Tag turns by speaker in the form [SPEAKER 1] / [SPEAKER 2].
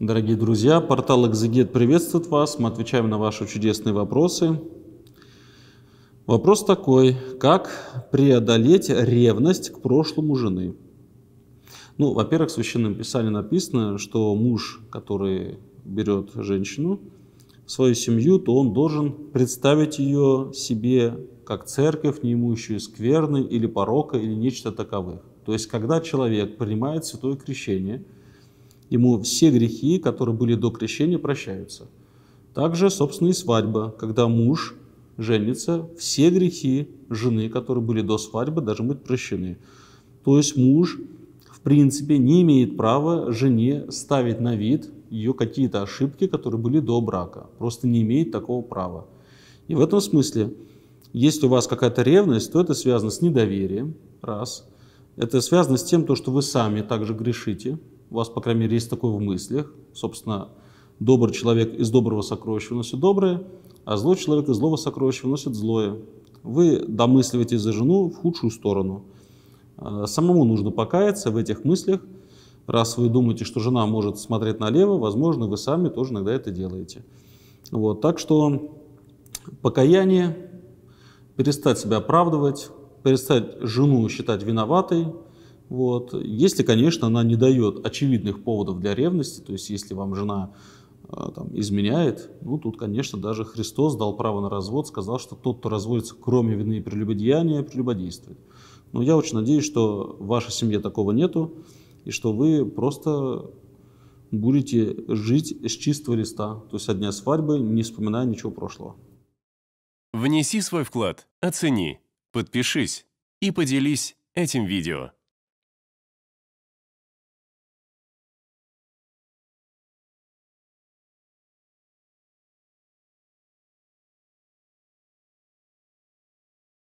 [SPEAKER 1] Дорогие друзья, портал «Экзегет» приветствует вас. Мы отвечаем на ваши чудесные вопросы. Вопрос такой. Как преодолеть ревность к прошлому жены? Ну, во-первых, в Священном Писании написано, что муж, который берет женщину в свою семью, то он должен представить ее себе как церковь, не имущую скверны или порока, или нечто таковых. То есть, когда человек принимает святое крещение – ему все грехи, которые были до крещения, прощаются. Также, собственно, и свадьба, когда муж женится, все грехи жены, которые были до свадьбы, должны быть прощены. То есть муж, в принципе, не имеет права жене ставить на вид ее какие-то ошибки, которые были до брака. Просто не имеет такого права. И в этом смысле, если у вас какая-то ревность, то это связано с недоверием, раз. Это связано с тем, то, что вы сами также грешите, у вас, по крайней мере, есть такое в мыслях. Собственно, добрый человек из доброго сокровища выносит доброе, а злой человек из злого сокровища выносит злое. Вы домысливаете за жену в худшую сторону. А, самому нужно покаяться в этих мыслях. Раз вы думаете, что жена может смотреть налево, возможно, вы сами тоже иногда это делаете. Вот, так что покаяние, перестать себя оправдывать, перестать жену считать виноватой – вот. Если, конечно, она не дает очевидных поводов для ревности, то есть если вам жена э, там, изменяет, ну тут, конечно, даже Христос дал право на развод, сказал, что тот, кто разводится, кроме вины и прелюбодеяния, прелюбодействует. Но я очень надеюсь, что в вашей семье такого нету, и что вы просто будете жить с чистого листа, то есть от дня свадьбы, не вспоминая ничего прошлого. Внеси свой вклад, оцени, подпишись и поделись этим видео.